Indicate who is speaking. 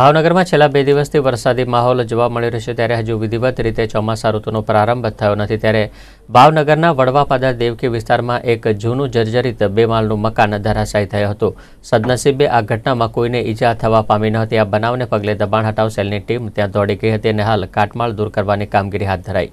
Speaker 1: ભાવનગરમાં છેલ્લા બે દિવસથી વરસાદી માહોલ જોવા મળી રહ્યો છે ત્યારે હજુ વિધિવત રીતે ચોમાસા ઋતુનો પ્રારંભ થયો નથી ત્યારે ભાવનગરના વડવાપાદા દેવકી વિસ્તારમાં એક જૂનું જર્જરિત બે માળનું મકાન ધરાશાયી થયું હતું સદનસીબે આ ઘટનામાં કોઈને ઈજા થવા પામી ન હતી આ બનાવને પગલે દબાણ હટાવ સેલની ટીમ ત્યાં દોડી ગઈ હતી અને હાલ કાટમાળ દૂર કરવાની કામગીરી હાથ ધરાઈ